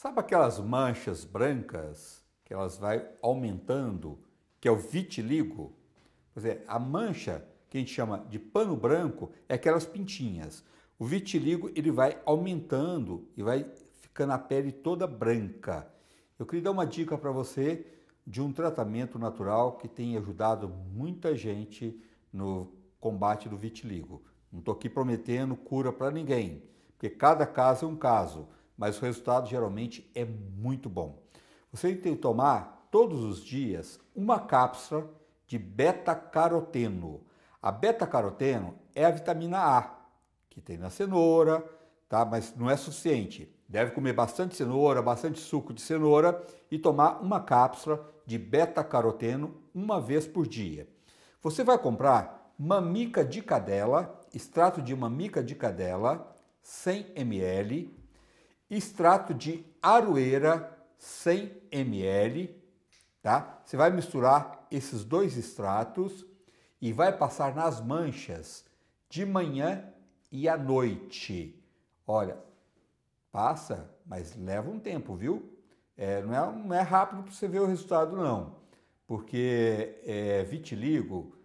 Sabe aquelas manchas brancas que elas vai aumentando, que é o vitiligo? Pois é, a mancha que a gente chama de pano branco é aquelas pintinhas. O vitiligo ele vai aumentando e vai ficando a pele toda branca. Eu queria dar uma dica para você de um tratamento natural que tem ajudado muita gente no combate do vitiligo. Não estou aqui prometendo cura para ninguém, porque cada caso é um caso mas o resultado geralmente é muito bom. Você tem que tomar todos os dias uma cápsula de beta-caroteno. A beta-caroteno é a vitamina A, que tem na cenoura, tá? mas não é suficiente. Deve comer bastante cenoura, bastante suco de cenoura e tomar uma cápsula de beta-caroteno uma vez por dia. Você vai comprar mamica de cadela, extrato de mamica de cadela, 100 ml, extrato de aroeira 100 ml, tá? Você vai misturar esses dois extratos e vai passar nas manchas de manhã e à noite. Olha, passa, mas leva um tempo, viu? É, não, é, não é rápido para você ver o resultado, não, porque é, vitiligo,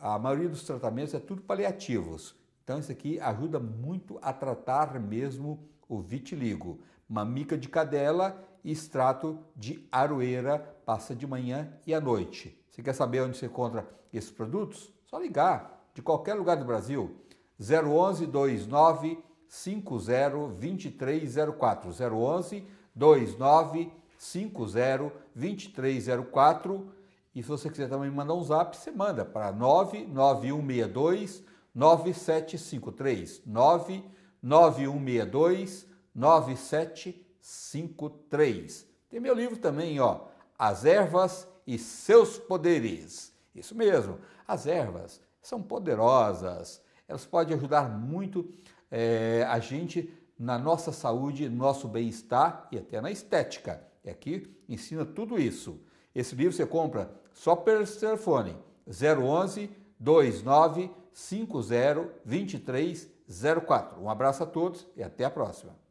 a maioria dos tratamentos é tudo paliativos. Então isso aqui ajuda muito a tratar mesmo o vitiligo. Mamica de cadela e extrato de aroeira passa de manhã e à noite. Você quer saber onde você encontra esses produtos? Só ligar de qualquer lugar do Brasil. 011 29 50 2304 011 29 50 2304 e se você quiser também mandar um zap, você manda para 99162 9753 99162 9753. Tem meu livro também, ó, As ervas e seus poderes. Isso mesmo, as ervas são poderosas. Elas podem ajudar muito é, a gente na nossa saúde, nosso bem-estar e até na estética. E aqui ensina tudo isso. Esse livro você compra só pelo telefone 011 29 502304. Um abraço a todos e até a próxima.